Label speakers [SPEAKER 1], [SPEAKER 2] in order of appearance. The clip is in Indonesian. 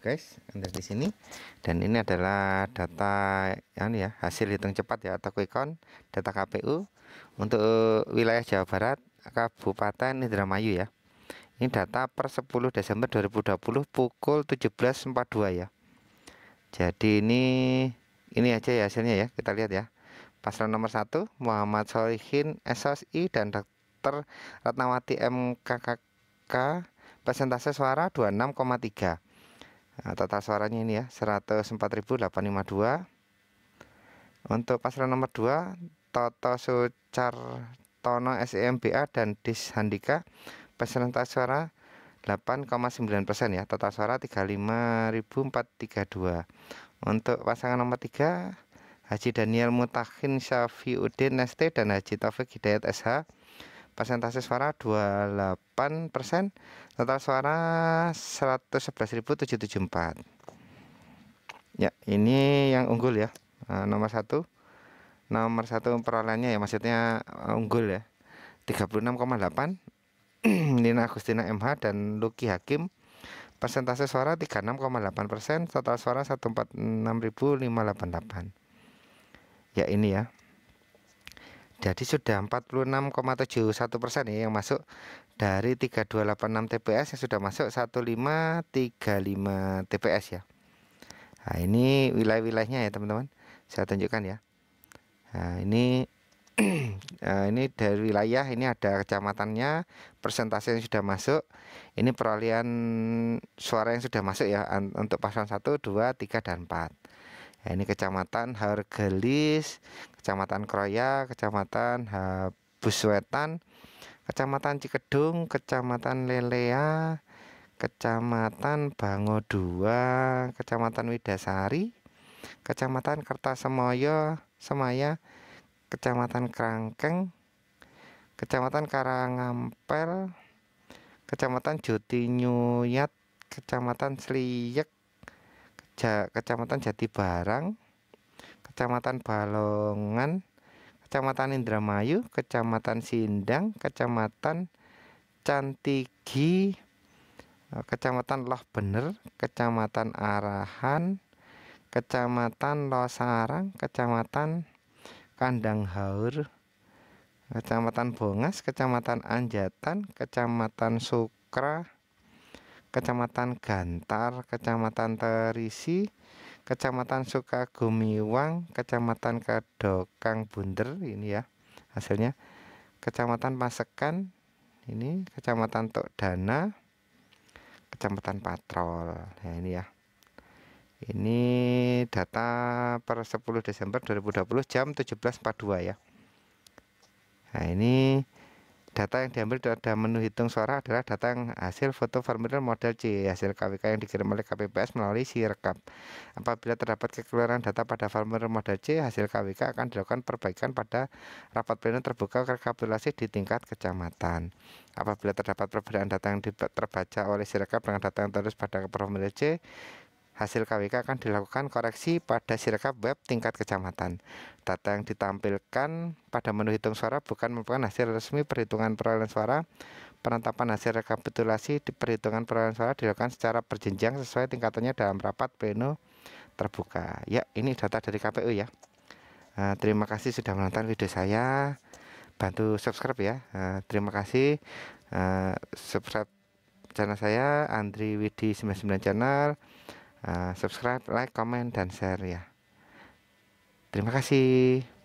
[SPEAKER 1] guys enter di sini dan ini adalah data yang ya hasil hitung cepat ya atau quick count data KPU untuk wilayah Jawa Barat Kabupaten Indramayu ya ini data per 10 Desember 2020 pukul 17.42 ya jadi ini ini aja ya hasilnya ya kita lihat ya pasal nomor satu Muhammad Solihin SSI dan dokter Ratnawati MKKK persentase suara 26,3 Nah, total suaranya ini ya 104.852. Untuk paslon nomor 2 Toto Sucartono SMBA e dan Dis Handika peserta suara 8,9% ya, total suara 35.432. Untuk pasangan nomor 3 Haji Daniel Mutakin Syafiuddin Neste dan Haji Taufik Hidayat SH persentase suara 28 persen total suara 111.774 ya ini yang unggul ya eh, nomor satu nomor satu perolehannya ya maksudnya eh, unggul ya 36,8 Nina Agustina MH dan Luki Hakim persentase suara 36,8 persen total suara 146.588 ya ini ya jadi sudah 46,71 persen ya yang masuk dari 3286 TPS yang sudah masuk 1535 TPS ya nah, ini wilayah-wilayahnya ya teman-teman saya tunjukkan ya nah, ini nah, ini dari wilayah ini ada kecamatannya persentase yang sudah masuk ini peralihan suara yang sudah masuk ya untuk paslon 1 2 3 dan 4 ya, ini kecamatan Hargelis kecamatan Kroya kecamatan Habuswetan kecamatan Cikedung kecamatan Lelea kecamatan Bango Dua kecamatan Widasari kecamatan Kertasemoyo Semaya kecamatan Kerangkeng kecamatan Karangampel kecamatan Jutinyuyat kecamatan Sliyek ja, Kecamatan Jati Barang, Kecamatan Balongan, Kecamatan Indramayu, Kecamatan Sindang, Kecamatan Cantigi, eh, Kecamatan Loh Bener, Kecamatan Arahan, Kecamatan Losarang, Kecamatan Kandang Haur, Kecamatan Bongas, Kecamatan Anjatan, Kecamatan Sukra, Kecamatan Gantar, Kecamatan Terisi, Kecamatan Sukagumiwang, Kecamatan Kedokang Bunder ini ya hasilnya. Kecamatan Pasekan ini, Kecamatan Tokdana, Kecamatan Patrol. Nah, ini ya. Ini data per 10 Desember 2020 jam 17.42 ya. Nah, ini Data yang diambil pada menu hitung suara adalah data yang hasil foto formulir model C hasil KWK yang dikirim oleh KPPS melalui si rekap. Apabila terdapat kekeliruan data pada formulir model C, hasil KWK akan dilakukan perbaikan pada rapat pleno terbuka rekapitulasi di tingkat kecamatan. Apabila terdapat perbedaan data yang terbaca oleh si rekap dengan data yang terus pada formulir C, hasil KWK akan dilakukan koreksi pada sirekap web tingkat kecamatan. Data yang ditampilkan pada menu hitung suara bukan merupakan hasil resmi perhitungan perolehan suara. Penetapan hasil rekapitulasi di perhitungan perolehan suara dilakukan secara berjenjang sesuai tingkatannya dalam rapat pleno terbuka. Ya, ini data dari KPU ya. Eh, terima kasih sudah menonton video saya. Bantu subscribe ya. Eh, terima kasih eh, subscribe channel saya Andri Widi 99 channel Eh, subscribe, like, comment, dan share ya. Terima kasih.